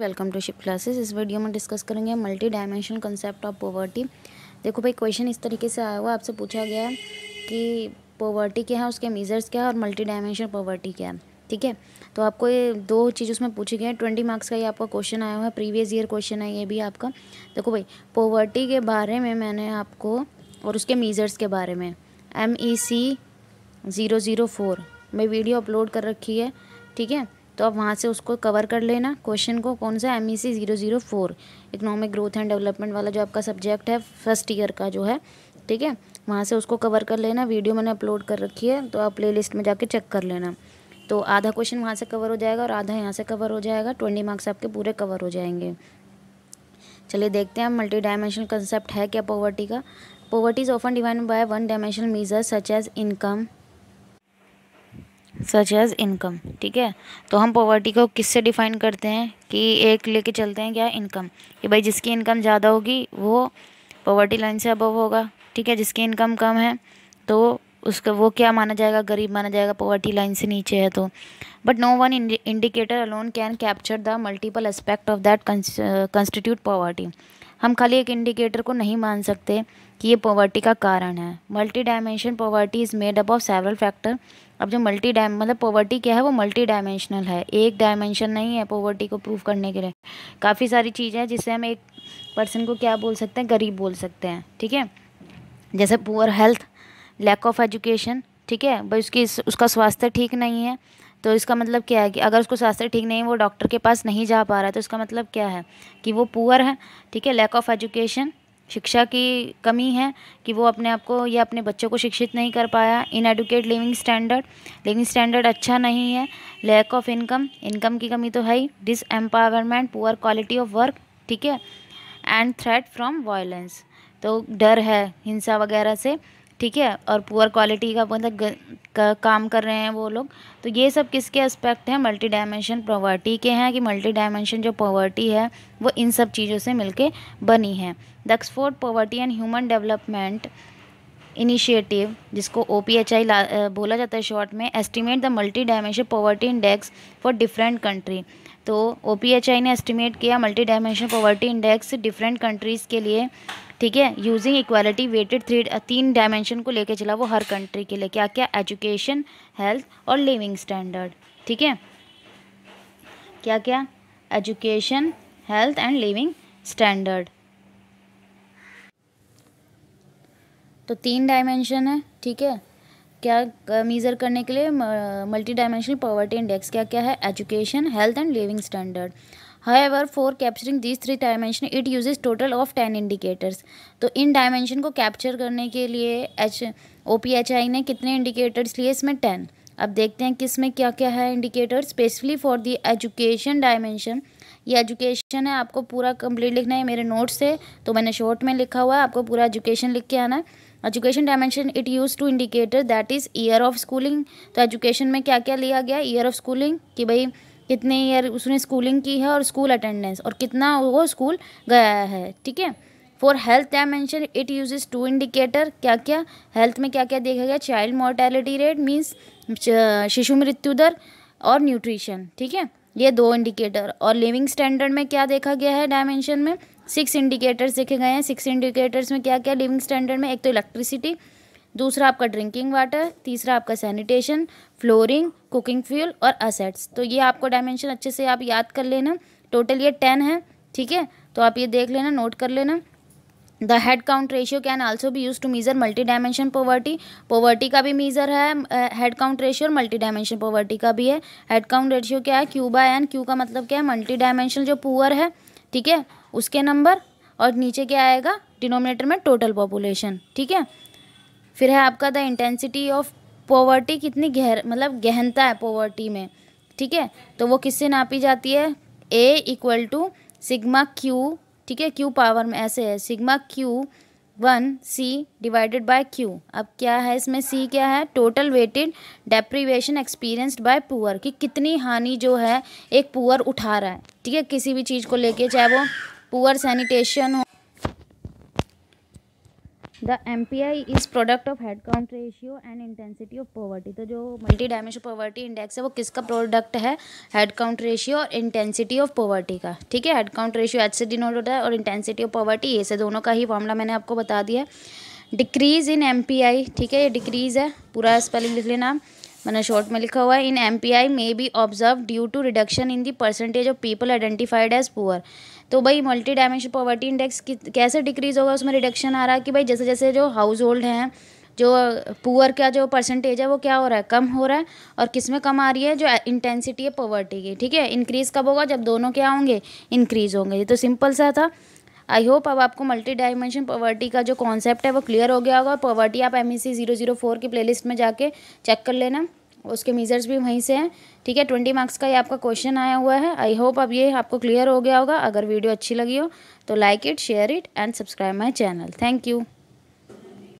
welcome to ship classes इस video में discuss करेंगे multi dimensional concept of poverty देखो भाई क्वेश्चन इस तरीके से आया हुआ आपसे पूछा गया है कि पोवर्टी क्या है उसके मेजर्स क्या है और मल्टी डायमेंशनल पोवर्टी क्या है ठीक है तो आपको ये दो चीज़ उसमें पूछी गई है ट्वेंटी मार्क्स का ये आपका क्वेश्चन आया हुआ है प्रीवियस ईयर क्वेश्चन है ये भी आपका देखो भाई पोवर्टी के बारे में मैंने आपको और उसके मीज़र्स के बारे में M E C zero zero four में वीडियो अपलोड कर रखी है ठीक है तो आप वहाँ से उसको कवर कर लेना क्वेश्चन को कौन सा M E C zero zero four economic growth and development वाला जो आपका सब्जेक्ट है फर्स्ट ईयर का जो है ठीक है वहाँ से उसको कवर कर लेना वीडियो मैंने अपलोड कर रखी है तो आप प्ले लिस्ट में जाके चेक कर लेना तो आधा क्वेश्चन वहाँ से कवर हो जाएगा और आधा यहाँ से कवर हो जाएगा ट्वेंटी मार्क्स आपके पूरे कवर हो जाएंगे चलिए देखते हैं मल्टी डायमेंशनल कंसेप्ट है क्या पॉवर्टी का poverty is often defined by one dimensional measure such as income such as income ठीक है तो हम पॉवर्टी को किससे डिफ़ाइन करते हैं कि एक लेके चलते हैं क्या इनकम कि भाई जिसकी इनकम ज़्यादा होगी वो पॉवर्टी लाइन से अबव होगा ठीक है जिसकी इनकम कम है तो उसका वो क्या माना जाएगा गरीब माना जाएगा पॉवर्टी लाइन से नीचे है तो but no one indicator alone can capture the multiple aspect of that constitute poverty हम खाली एक इंडिकेटर को नहीं मान सकते कि ये पॉवर्टी का कारण है multi dimension poverty is made up of several factor अब जो मल्टी डाय मतलब पॉवर्टी क्या है वो मल्टी डायमेंशनल है एक डायमेंशन नहीं है पॉवर्टी को प्रूव करने के लिए काफ़ी सारी चीज़ें हैं जिससे हम एक पर्सन को क्या बोल सकते हैं गरीब बोल सकते हैं ठीक है जैसे poor health lack of education ठीक है भाई उसकी उसका स्वास्थ्य ठीक नहीं है तो इसका मतलब क्या है कि अगर उसको स्वास्थ्य ठीक नहीं वो डॉक्टर के पास नहीं जा पा रहा है तो इसका मतलब क्या है कि वो पुअर है ठीक है लैक ऑफ एजुकेशन शिक्षा की कमी है कि वो अपने आप को या अपने बच्चों को शिक्षित नहीं कर पाया inadequate living standard living standard अच्छा नहीं है लैक ऑफ इनकम इनकम की कमी तो है ही disempowerment poor quality of work ठीक है एंड थ्रेट फ्रॉम वायलेंस तो डर है हिंसा वगैरह से ठीक है और पुअर क्वालिटी का मतलब का, काम कर रहे हैं वो लोग तो ये सब किसके एस्पेक्ट हैं मल्टी डायमेंशन पॉवर्टी के हैं कि मल्टी डायमेंशन जो पॉवर्टी है वो इन सब चीज़ों से मिलके बनी है the Oxford poverty and human development initiative जिसको ओ पी एच आई बोला जाता है शॉर्ट में estimate the multi dimension poverty index for different country तो ओ पी एच आई ने एस्टिमेट किया multi dimension poverty index different countries के लिए ठीक है यूजिंग इक्वालिटी वेटेड थ्री तीन डायमेंशन को लेके चला वो हर कंट्री के लिए क्या क्या एजुकेशन हेल्थ और लिविंग स्टैंडर्ड ठीक है क्या क्या education health and living standard तो तीन डायमेंशन है ठीक है क्या मीज़र करने के लिए मल्टी डायमेंशनल पॉवर्टी इंडेक्स क्या क्या है education health and living standard ever for capturing this three dimension it uses total of ten indicators तो इन डायमेंशन को कैप्चर करने के लिए H O P H I ने कितने इंडिकेटर्स लिए इसमें टेन अब देखते हैं किस में क्या क्या है indicator specially for the education dimension ये एजुकेशन है आपको पूरा कंप्लीट लिखना है मेरे नोट्स से तो मैंने शॉर्ट में लिखा हुआ है आपको पूरा एजुकेशन लिख के आना है education dimension it use two indicator that is year of schooling तो एजुकेशन में क्या क्या लिया गया ईयर ऑफ स्कूलिंग कि भाई कितने ईयर उसने स्कूलिंग की है और स्कूल अटेंडेंस और कितना वो स्कूल गया है ठीक है for health dimension it uses two indicator क्या क्या हेल्थ में क्या क्या देखा गया चाइल्ड मोर्टेलिटी रेट मीन्स शिशु मृत्यु दर और न्यूट्रिशन ठीक है ये दो इंडिकेटर और लिविंग स्टैंडर्ड में क्या देखा गया है डायमेंशन में सिक्स इंडिकेटर्स देखे गए हैं सिक्स इंडिकेटर्स में क्या क्या लिविंग स्टैंडर्ड में एक तो इलेक्ट्रिसिटी दूसरा आपका ड्रिंकिंग वाटर तीसरा आपका सैनिटेशन फ्लोरिंग कुकिंग फ्यूल और असेट्स तो ये आपको डायमेंशन अच्छे से आप याद कर लेना टोटल ये टेन है ठीक है तो आप ये देख लेना नोट कर लेना the head count ratio can also भी use to measure multi dimension poverty poverty का भी मीज़र है हेड काउंट रेशियो और मल्टी डायमेंशन पोवर्टी का भी है हेड काउंट रेशियो क्या है क्यू बाय एन क्यू का मतलब क्या है मल्टी डायमेंशन जो पुअर है ठीक है उसके नंबर और नीचे क्या आएगा डिनोमिनेटर में टोटल पॉपुलेशन ठीक है फिर है आपका द इंटेंसिटी ऑफ पॉवर्टी कितनी गहर मतलब गहनता है पॉवर्टी में ठीक है तो वो किससे नापी जाती है A equal to sigma Q ठीक है क्यू पावर में ऐसे है sigma Q one C divided by Q अब क्या है इसमें सी क्या है total weighted deprivation experienced by poor कि कितनी हानि जो है एक पुअर उठा रहा है ठीक है किसी भी चीज़ को लेके चाहे वो पुअर सैनिटेशन हो the M P I is product of head count ratio and intensity of poverty तो जो मल्टी डायमेंशन पॉवर्टी इंडेक्स है वो किसका प्रोडक्ट है हेड काउंट रेशियो और इंटेंसिटी ऑफ पॉवर्टी का ठीक है हेड काउंट रेशियो एच से डिनोट होता है और इंटेंसिटी ऑफ पॉवर्टी ए से दोनों का ही फॉर्मला मैंने आपको बता दिया decrease in M P I ठीक है ये डिक्रीज़ है पूरा स्पेलिंग लिख लेना मैंने शॉर्ट में लिखा हुआ है in M P I may be observe due to reduction in the percentage of people identified as poor तो भाई मल्टी डायमेंशन पॉवर्टी इंडेक्स कैसे डिक्रीज़ होगा उसमें रिडक्शन आ रहा है कि भाई जैसे जैसे जो हाउस होल्ड हैं जो पुअर का जो परसेंटेज है वो क्या हो रहा है कम हो रहा है और किस में कम आ रही है जो इंटेंसिटी है पॉवर्टी की ठीक है इंक्रीज़ कब होगा जब दोनों क्या होंगे इंक्रीज़ होंगे ये तो सिंपल सा था आई होप अब आपको मल्टी डायमेंशन पॉवर्टी का जो कॉन्सेप्ट है वो क्लियर हो गया होगा पॉवर्टी आप M E C zero zero four की लिस्ट में जाके चेक कर लेना उसके मीजर्स भी वहीं से हैं ठीक है ट्वेंटी मार्क्स का ये आपका क्वेश्चन आया हुआ है आई होप अब ये आपको क्लियर हो गया होगा अगर वीडियो अच्छी लगी हो तो like it share it and subscribe my channel thank you